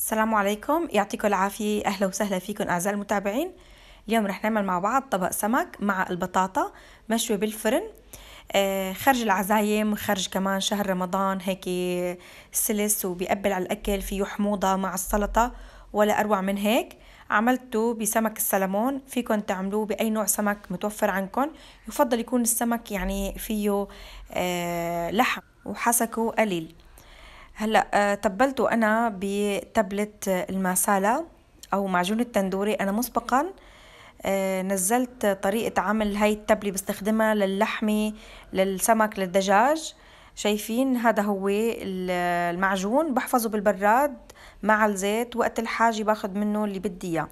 السلام عليكم يعطيكم العافية أهلا وسهلا فيكم أعزائي المتابعين اليوم رح نعمل مع بعض طبق سمك مع البطاطا مشوي بالفرن آه، خرج العزايم خرج كمان شهر رمضان هيك سلس وبيقبل على الأكل فيه حموضة مع السلطة ولا أروع من هيك عملته بسمك السلمون فيكن تعملوه بأي نوع سمك متوفر عندكم يفضل يكون السمك يعني فيه آه، لحم وحسكه قليل هلا آه، تبلته انا بتبلة آه، الماسالا او معجون التندوري انا مسبقا آه، نزلت طريقة عمل هاي التبلة بستخدمها للحمة للسمك للدجاج شايفين هذا هو المعجون بحفظه بالبراد مع الزيت وقت الحاجة باخد منه اللي بدي اياه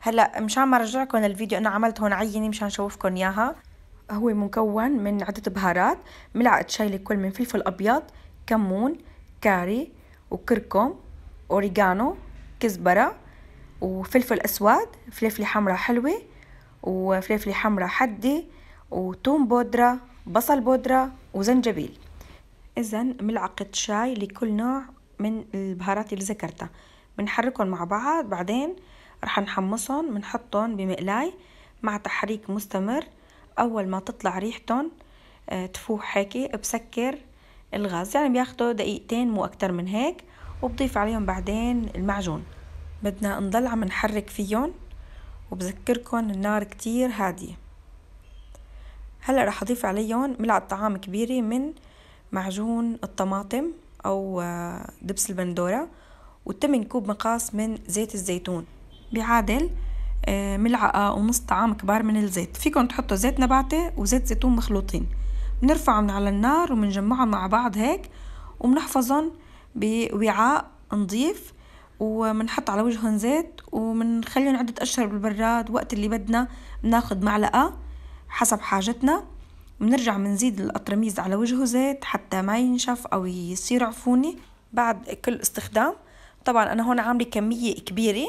هلا مشان ما ارجع لكم الفيديو انا عملت هون عينة مشان شوفكم اياها هو مكون من عدة بهارات ملعقة شاي لكل من فلفل ابيض كمون كاري وكركم أوريجانو كزبرة وفلفل أسود فلفلة حمراء حلوة وفلفلة حمراء حدي وتوم بودرة بصل بودرة وزنجبيل إذا ملعقة شاي لكل نوع من البهارات اللي ذكرتها بنحركهم مع بعض بعدين رح نحمصهم بنحطهم بمقلاي مع تحريك مستمر أول ما تطلع ريحتهم آه، تفوح هيك بسكر الغاز يعني بياخدوا دقيقتين مو أكتر من هيك وبضيف عليهم بعدين المعجون بدنا نضل عم نحرك فيهم وبذكركم النار كتير هادية هلأ رح أضيف عليهم ملعقة طعام كبيرة من معجون الطماطم أو آه، دبس البندورة وتمن كوب مقاس من زيت الزيتون بيعادل آه، ملعقة ونص طعام كبار من الزيت فيكم تحطوا زيت نباتي وزيت زيتون مخلوطين بنرفعهم على النار وبنجمعهم مع بعض هيك وبنحفظهم بوعاء نظيف وبنحط على وجههم زيت وبنخليهم عدة أشهر بالبراد وقت اللي بدنا بناخد معلقة حسب حاجتنا بنرجع بنزيد القطرميز على وجهه زيت حتى ما ينشف أو يصير عفوني بعد كل استخدام طبعا أنا هون عاملة كمية كبيرة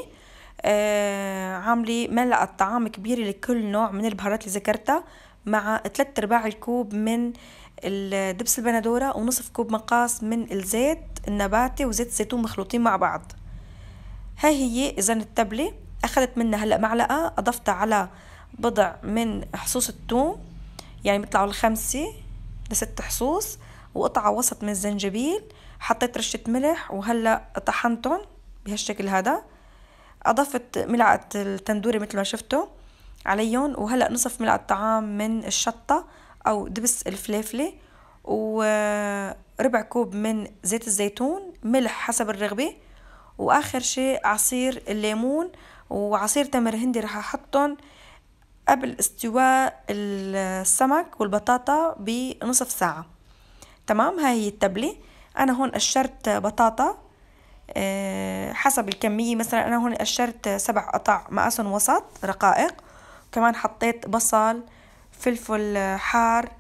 آه عاملة ملعقة طعام كبيرة لكل نوع من البهارات اللي ذكرتها مع ثلاثة ارباع الكوب من الدبس البندورة ونصف كوب مقاس من الزيت النباتي وزيت الزيتون مخلوطين مع بعض هاي هي إذا التبلة أخذت منها هلأ معلقة أضفتها على بضع من حصوص الثوم يعني بيطلعوا الخمسة لست حصوص وقطعة وسط من الزنجبيل حطيت رشة ملح وهلأ طحنتهم بهالشكل هذا أضفت ملعقة التندوري مثل ما شفتوا عليهم وهلا نصف ملعقه طعام من الشطه او دبس الفلافله وربع كوب من زيت الزيتون ملح حسب الرغبه واخر شيء عصير الليمون وعصير تمر هندي رح احطهم قبل استواء السمك والبطاطا بنصف ساعه تمام هاي هي التبله انا هون قشرت بطاطا آه، حسب الكمية مثلا أنا هون قشرت سبع قطع مقاسهم وسط رقائق كمان حطيت بصل فلفل حار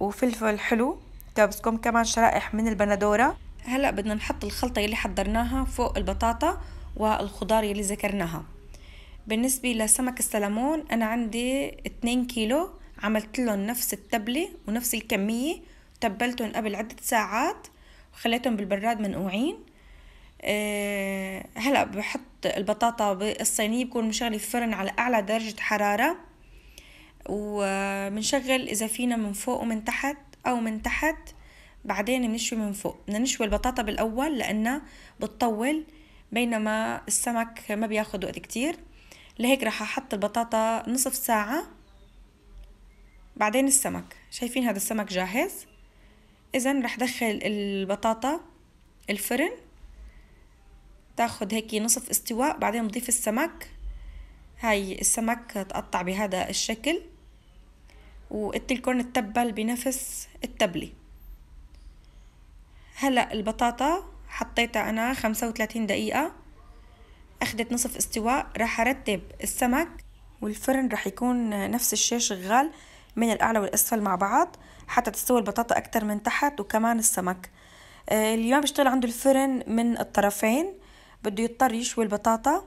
وفلفل حلو تابسكم كمان شرائح من البندورة هلأ بدنا نحط الخلطة يلي حضرناها فوق البطاطا والخضار يلي ذكرناها بالنسبة لسمك السلمون أنا عندي 2 كيلو عملت لهم نفس التبلة ونفس الكمية تبلتهم قبل عدة ساعات وخليتهم بالبراد منقوعين أه هلأ بحط البطاطا بالصينية بكون مشغلة الفرن على أعلى درجة حرارة ومنشغل إذا فينا من فوق ومن تحت أو من تحت بعدين بنشوي من فوق بدنا نشوي البطاطا بالأول لأنها بتطول بينما السمك ما بياخد وقت كتير لهيك رح أحط البطاطا نصف ساعة بعدين السمك شايفين هذا السمك جاهز إذا رح دخل البطاطا الفرن تاخد هيك نصف استواء بعدين نضيف السمك هاي السمك تقطع بهذا الشكل وقلت تبل التبل بنفس التبلة هلأ البطاطا حطيتها أنا خمسة وتلاتين دقيقة أخدت نصف استواء راح أرتب السمك والفرن راح يكون نفس الشيء شغال من الأعلى والأسفل مع بعض حتى تستوي البطاطا أكتر من تحت وكمان السمك آه، اليوم بشتغل عنده الفرن من الطرفين بده يضطر يشوي البطاطا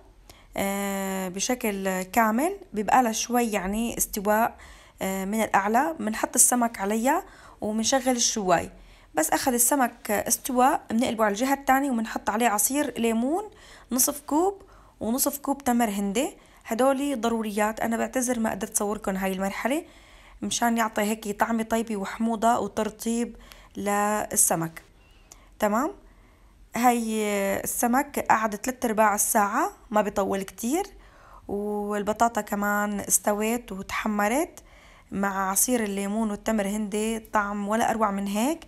آه، بشكل كامل بيبقى لها شوي يعني استواء آه، من الأعلى بنحط السمك عليها وبنشغل الشواي بس أخذ السمك استواء بنقلبه على الجهة الثانية وبنحط عليه عصير ليمون نصف كوب ونصف كوب تمر هندي هدول ضروريات أنا بعتذر ما قدرت صوركم هاي المرحلة مشان يعطي هيك طعمة طيبة وحموضة وترطيب للسمك تمام هي السمك قعد ثلاثة ارباع الساعة ما بيطول كتير والبطاطا كمان استوت وتحمرت مع عصير الليمون والتمر هندي طعم ولا أروع من هيك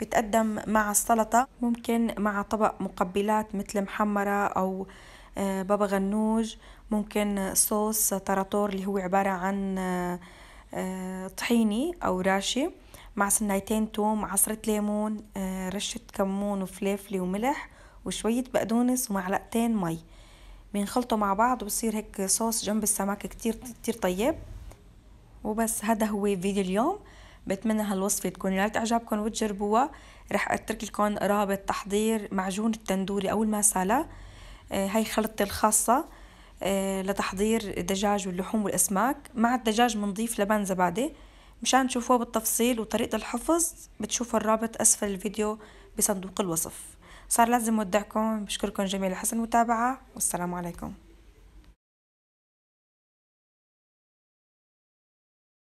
بتقدم مع السلطة ممكن مع طبق مقبلات مثل محمرة أو آه، بابا غنوج ممكن صوص تراتور اللي هو عبارة عن آه، آه، طحيني أو راشي مع سنايتين توم عصرة ليمون آه، رشة كمون وفليفلة وملح وشوية بقدونس ومعلقتين مي بنخلطه مع بعض وبصير هيك صوص جنب السمك كتير كتير طيب وبس هذا هو فيديو اليوم بتمنى هالوصفة تكون نالت إعجابكم وتجربوها رح أترك لكم رابط تحضير معجون التندوري أو المسالة آه، هاي خلطتي الخاصة آه، لتحضير الدجاج واللحوم والأسماك مع الدجاج منضيف لبن زبادي مشان تشوفوها بالتفصيل وطريقة الحفظ بتشوفوا الرابط أسفل الفيديو بصندوق الوصف صار لازم ودعكم بشكركم جميع لحسن المتابعة والسلام عليكم